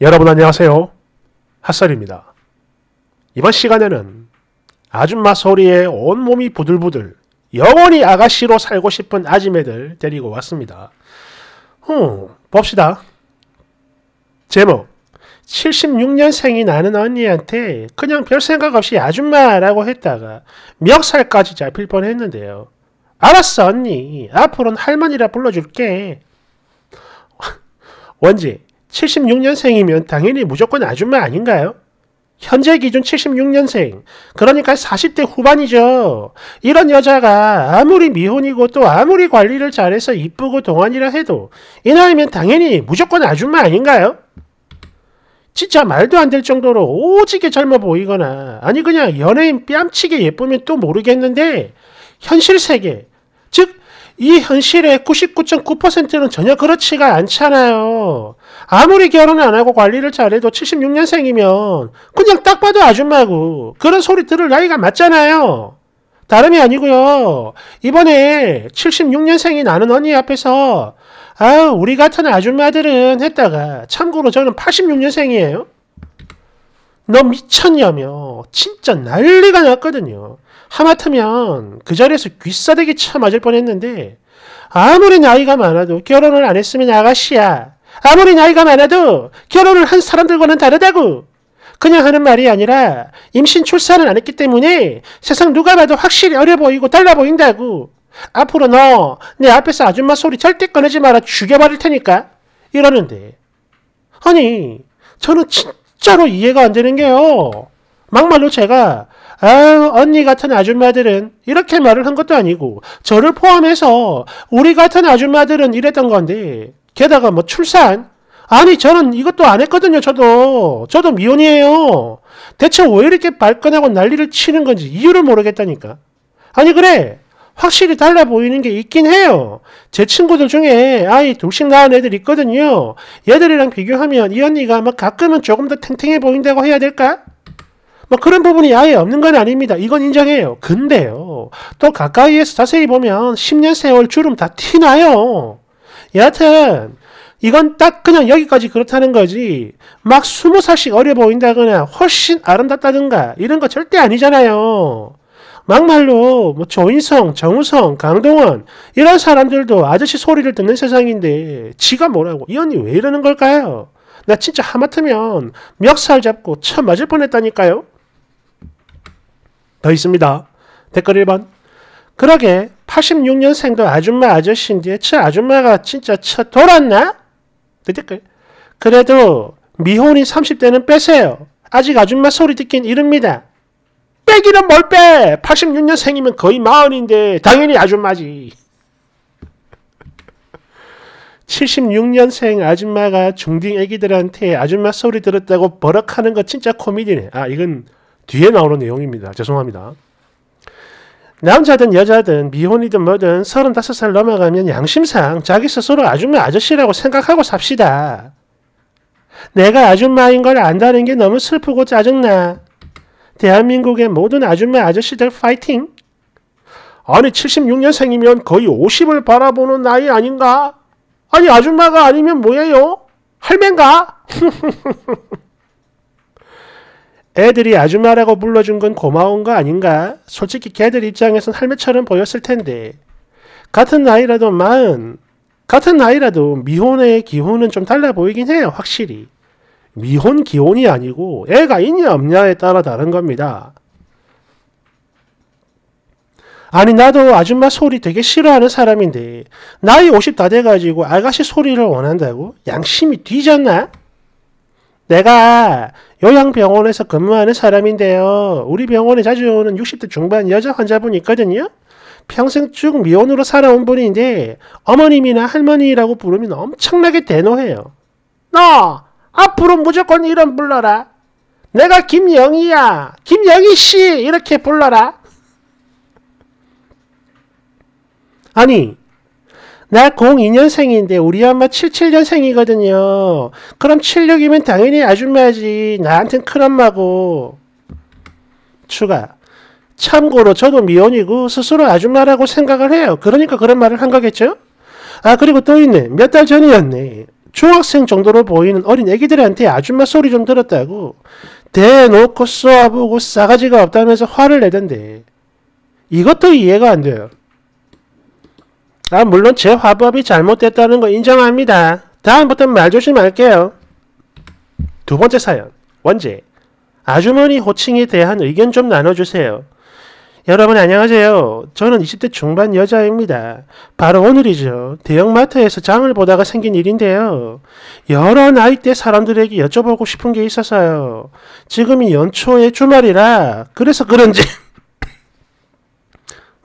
여러분 안녕하세요. 핫설입니다. 이번 시간에는 아줌마 소리에 온몸이 부들부들 영원히 아가씨로 살고 싶은 아지매들 데리고 왔습니다. 후, 봅시다. 제목 76년생이 나는 언니한테 그냥 별 생각 없이 아줌마라고 했다가 멱살까지 잡힐 뻔했는데요. 알았어 언니 앞으로는 할머니라 불러줄게. 원지 76년생이면 당연히 무조건 아줌마 아닌가요? 현재 기준 76년생. 그러니까 40대 후반이죠. 이런 여자가 아무리 미혼이고 또 아무리 관리를 잘해서 이쁘고 동안이라 해도 이 나이면 당연히 무조건 아줌마 아닌가요? 진짜 말도 안 될 정도로 오지게 젊어 보이거나 아니 그냥 연예인 뺨치게 예쁘면 또 모르겠는데 현실 세계 즉 이 현실의 99.9%는 전혀 그렇지가 않잖아요. 아무리 결혼을 안 하고 관리를 잘해도 76년생이면 그냥 딱 봐도 아줌마고 그런 소리 들을 나이가 맞잖아요. 다름이 아니고요. 이번에 76년생이 나는 언니 앞에서 아 우리 같은 아줌마들은 했다가 참고로 저는 86년생이에요. 너 미쳤냐며 진짜 난리가 났거든요. 하마터면 그 자리에서 귀싸대기 쳐 맞을 뻔했는데 아무리 나이가 많아도 결혼을 안 했으면 아가씨야. 아무리 나이가 많아도 결혼을 한 사람들과는 다르다고. 그냥 하는 말이 아니라 임신 출산을 안 했기 때문에 세상 누가 봐도 확실히 어려 보이고 달라 보인다고. 앞으로 너 내 앞에서 아줌마 소리 절대 꺼내지 마라 죽여버릴 테니까 이러는데 아니 저는 진짜로 이해가 안 되는 게요 막말로 제가 아유 언니 같은 아줌마들은 이렇게 말을 한 것도 아니고 저를 포함해서 우리 같은 아줌마들은 이랬던 건데 게다가 뭐 출산? 아니 저는 이것도 안 했거든요. 저도 저도 미혼이에요. 대체 왜 이렇게 발끈하고 난리를 치는 건지 이유를 모르겠다니까. 아니 그래 확실히 달라 보이는 게 있긴 해요. 제 친구들 중에 아이 둘씩 낳은 애들 있거든요. 얘들이랑 비교하면 이 언니가 막 뭐 가끔은 조금 더 탱탱해 보인다고 해야 될까? 뭐 그런 부분이 아예 없는 건 아닙니다. 이건 인정해요. 근데요. 또 가까이에서 자세히 보면 10년 세월 주름 다 티나요. 여하튼 이건 딱 그냥 여기까지 그렇다는 거지 막 스무 살씩 어려 보인다거나 훨씬 아름답다든가 이런 거 절대 아니잖아요. 막말로 뭐 조인성, 정우성, 강동원 이런 사람들도 아저씨 소리를 듣는 세상인데 지가 뭐라고 이 언니 왜 이러는 걸까요? 나 진짜 하마터면 멱살 잡고 쳐 맞을 뻔했다니까요. 더 있습니다. 댓글 1번 그러게 86년생도 아줌마 아저씨인데 저 아줌마가 진짜 쳐 돌았나? 그래도 미혼인 30대는 빼세요. 아직 아줌마 소리 듣긴 이릅니다. 빼기는 뭘 빼! 86년생이면 거의 마흔인데 당연히 아줌마지. 76년생 아줌마가 중딩 애기들한테 아줌마 소리 들었다고 버럭하는 거 진짜 코미디네. 아 이건 뒤에 나오는 내용입니다. 죄송합니다. 남자든 여자든 미혼이든 뭐든 35살 넘어가면 양심상 자기 스스로 아줌마 아저씨라고 생각하고 삽시다. 내가 아줌마인 걸 안다는 게 너무 슬프고 짜증나. 대한민국의 모든 아줌마 아저씨들 파이팅! 아니 76년생이면 거의 50을 바라보는 나이 아닌가? 아니 아줌마가 아니면 뭐예요? 할맨가? 흐흐흐흐 애들이 아줌마라고 불러준 건 고마운 거 아닌가? 솔직히 걔들 입장에선 할매처럼 보였을 텐데. 같은 나이라도 마흔, 같은 나이라도 미혼의 기혼는좀 달라 보이긴 해요, 확실히. 미혼 기혼이 아니고 애가 있냐 없냐에 따라 다른 겁니다. 아니 나도 아줌마 소리 되게 싫어하는 사람인데 나이 50 다 돼가지고 아가씨 소리를 원한다고? 양심이 뒤졌나? 내가 요양병원에서 근무하는 사람인데요. 우리 병원에 자주 오는 60대 중반 여자 환자분이 있거든요. 평생 쭉 미혼으로 살아온 분인데 어머님이나 할머니라고 부르면 엄청나게 대노해요. 너 앞으로 무조건 이름 불러라. 내가 김영희야. 김영희 씨 이렇게 불러라. 아니 나 02년생인데 우리 엄마 77년생이거든요. 그럼 76이면 당연히 아줌마지. 나한텐 큰엄마고. 추가. 참고로 저도 미혼이고 스스로 아줌마라고 생각을 해요. 그러니까 그런 말을 한 거겠죠? 아 그리고 또 있네. 몇 달 전이었네. 중학생 정도로 보이는 어린 애기들한테 아줌마 소리 좀 들었다고 대놓고 쏘아보고 싸가지가 없다면서 화를 내던데 이것도 이해가 안 돼요. 아 물론 제 화법이 잘못됐다는 거 인정합니다. 다음부터 는말 조심할게요. 두 번째 사연, 원제. 아주머니 호칭에 대한 의견 좀 나눠주세요. 여러분 안녕하세요. 저는 20대 중반 여자입니다. 바로 오늘이죠. 대형마트에서 장을 보다가 생긴 일인데요. 여러 나이대 사람들에게 여쭤보고 싶은 게 있어서요. 지금이 연초의 주말이라 그래서 그런지...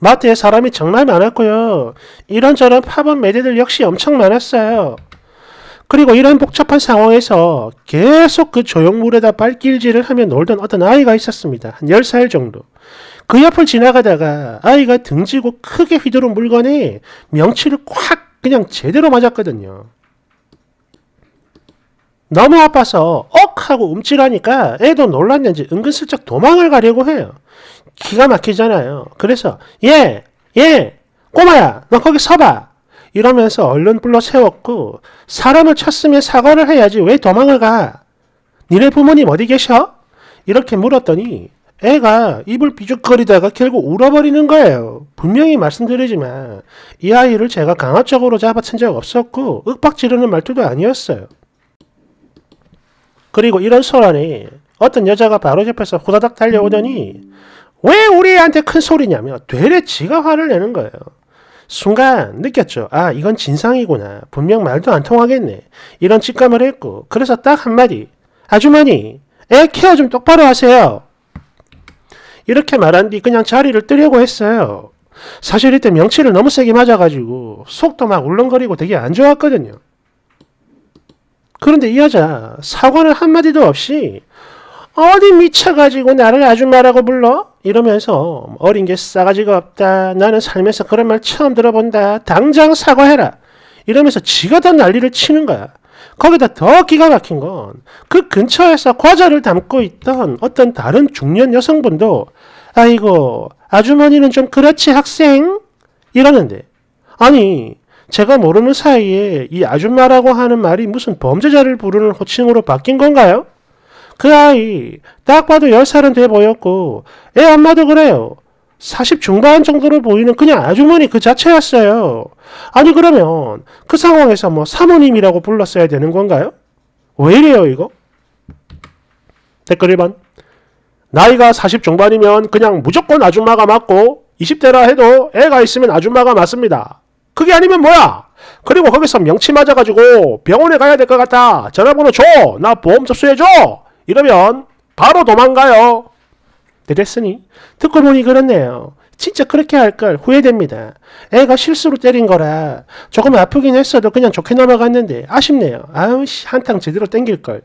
마트에 사람이 정말 많았고요. 이런저런 팝업 매대들 역시 엄청 많았어요. 그리고 이런 복잡한 상황에서 계속 그 조형물에다 발길질을 하며 놀던 어떤 아이가 있었습니다. 한 10살 정도. 그 옆을 지나가다가 아이가 등지고 크게 휘두른 물건에 명치를 콱 그냥 제대로 맞았거든요. 너무 아파서 억 하고 움찔하니까 애도 놀랐는지 은근슬쩍 도망을 가려고 해요. 기가 막히잖아요. 그래서 예, 예, 꼬마야, 너 거기 서봐. 이러면서 얼른 불러 세웠고 사람을 쳤으면 사과를 해야지 왜 도망을 가? 니네 부모님 어디 계셔? 이렇게 물었더니 애가 입을 삐죽거리다가 결국 울어버리는 거예요. 분명히 말씀드리지만 이 아이를 제가 강압적으로 잡아챈 적 없었고 윽박 지르는 말투도 아니었어요. 그리고 이런 소란에 어떤 여자가 바로 옆에서 후다닥 달려오더니 왜 우리한테 큰 소리냐며 되레 지가 화를 내는 거예요. 순간 느꼈죠. 아 이건 진상이구나. 분명 말도 안 통하겠네. 이런 직감을 했고 그래서 딱 한마디 아주머니 애 케어 좀 똑바로 하세요. 이렇게 말한 뒤 그냥 자리를 뜨려고 했어요. 사실 이때 명치를 너무 세게 맞아가지고 속도 막 울렁거리고 되게 안 좋았거든요. 그런데 이 여자 사과는 한마디도 없이 어디 미쳐가지고 나를 아줌마라고 불러? 이러면서 어린 게 싸가지가 없다. 나는 살면서 그런 말 처음 들어본다. 당장 사과해라. 이러면서 지가 다 난리를 치는 거야. 거기다 더 기가 막힌 건 그 근처에서 과자를 담고 있던 어떤 다른 중년 여성분도 아이고 아주머니는 좀 그렇지 학생 이러는데 아니 제가 모르는 사이에 이 아줌마라고 하는 말이 무슨 범죄자를 부르는 호칭으로 바뀐 건가요? 그 아이 딱 봐도 10살은 돼 보였고 애 엄마도 그래요. 40 중반 정도로 보이는 그냥 아주머니 그 자체였어요. 아니 그러면 그 상황에서 뭐 사모님이라고 불렀어야 되는 건가요? 왜 이래요 이거? 댓글 1번 나이가 40 중반이면 그냥 무조건 아줌마가 맞고 20대라 해도 애가 있으면 아줌마가 맞습니다. 그게 아니면 뭐야? 그리고 거기서 명치 맞아가지고 병원에 가야 될 것같다 전화번호 줘! 나 보험 접수해줘! 이러면 바로 도망가요. 네, 됐으니 듣고 보니 그렇네요. 진짜 그렇게 할 걸 후회됩니다. 애가 실수로 때린 거라 조금 아프긴 했어도 그냥 좋게 넘어갔는데 아쉽네요. 아우 씨 한탕 제대로 땡길 걸.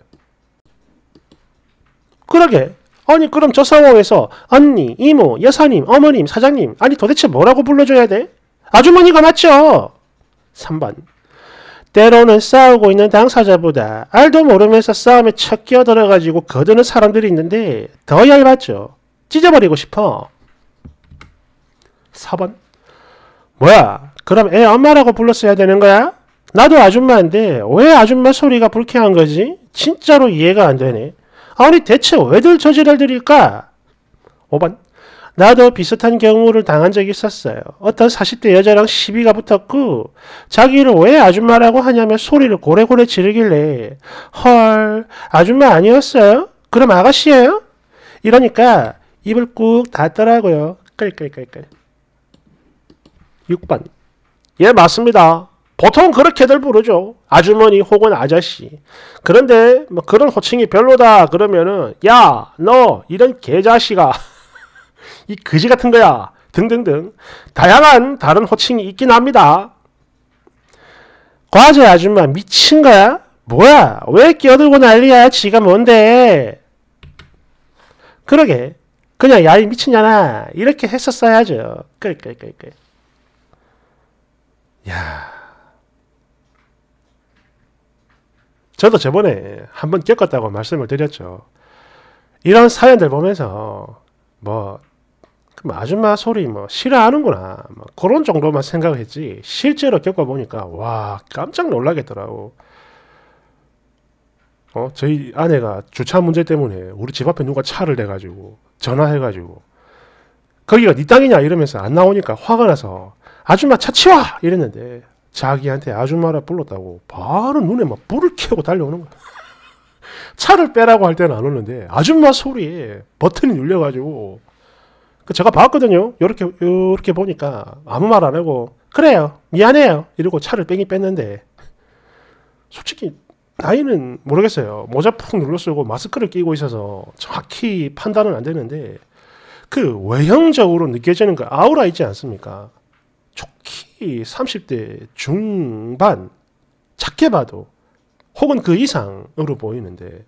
그러게 아니 그럼 저 상황에서 언니, 이모, 여사님, 어머님, 사장님 아니 도대체 뭐라고 불러줘야 돼? 아주머니가 맞죠? 3번 때로는 싸우고 있는 당사자보다 알도 모르면서 싸움에 척 끼어들어가지고 거드는 사람들이 있는데 더 열받죠. 찢어버리고 싶어. 4번 뭐야 그럼 애 엄마라고 불렀어야 되는 거야? 나도 아줌마인데 왜 아줌마 소리가 불쾌한 거지? 진짜로 이해가 안 되네. 아니 대체 왜들 저지랄드릴까 5번 나도 비슷한 경우를 당한 적이 있었어요. 어떤 40대 여자랑 시비가 붙었고 자기를 왜 아줌마라고 하냐며 소리를 고래고래 지르길래 헐 아줌마 아니었어요? 그럼 아가씨예요? 이러니까 입을 꾹 닫더라고요. 끌끌끌끌. 6번 예 맞습니다. 보통 그렇게들 부르죠. 아주머니 혹은 아저씨. 그런데 뭐 그런 호칭이 별로다 그러면은 야너 이런 개자식아 이 거지 같은 거야 등등등 다양한 다른 호칭이 있긴 합니다. 과제 아줌마 미친 거야? 뭐야? 왜 끼어들고 난리야? 지가 뭔데? 그러게 그냥 야이 미친년아 이렇게 했었어야죠. 끌끌끌끌 야 저도 저번에 한번 겪었다고 말씀을 드렸죠. 이런 사연들 보면서 뭐그 아줌마 소리 뭐 싫어하는구나 뭐 그런 정도만 생각했지 실제로 겪어보니까 와 깜짝 놀라겠더라고 어 저희 아내가 주차 문제 때문에 우리 집 앞에 누가 차를 대가지고 전화해가지고 거기가 네 땅이냐 이러면서 안 나오니까 화가 나서 아줌마 차 치워 이랬는데 자기한테 아줌마라 불렀다고 바로 눈에 막 불을 켜고 달려오는 거야 차를 빼라고 할 때는 안 오는데 아줌마 소리에 버튼이 눌려가지고 그 제가 봤거든요. 이렇게 이렇게 보니까 아무 말 안 하고 그래요. 미안해요. 이러고 차를 뺑이 뺐는데 솔직히 나이는 모르겠어요. 모자 푹 눌러 쓰고 마스크를 끼고 있어서 정확히 판단은 안 되는데 그 외형적으로 느껴지는 그 아우라 있지 않습니까? 특히 30대 중반 작게 봐도 혹은 그 이상으로 보이는데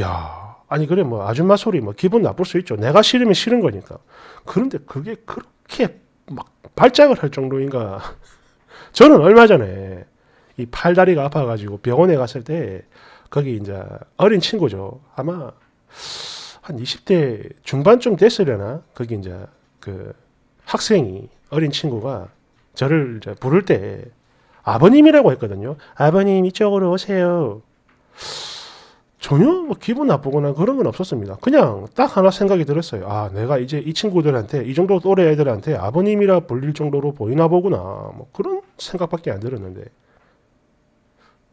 야 아니 그래 뭐 아줌마 소리 뭐 기분 나쁠 수 있죠. 내가 싫으면 싫은 거니까. 그런데 그게 그렇게 막 발작을 할 정도인가? 저는 얼마 전에 이 팔다리가 아파가지고 병원에 갔을 때 거기 이제 어린 친구죠. 아마 한 20대 중반쯤 됐으려나 거기 이제 그 학생이 어린 친구가 저를 이제 부를 때 아버님이라고 했거든요. 아버님 이쪽으로 오세요. 전혀 뭐 기분 나쁘거나 그런 건 없었습니다. 그냥 딱 하나 생각이 들었어요. 아, 내가 이제 이 친구들한테, 이 정도 또래 애들한테 아버님이라 불릴 정도로 보이나 보구나. 뭐 그런 생각밖에 안 들었는데.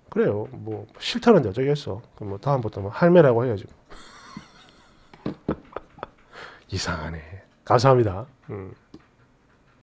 그래요. 뭐, 싫다는데 어쩌겠어. 그럼 뭐 다음부터 뭐 할매라고 해야지. 뭐. 이상하네. 감사합니다. 음.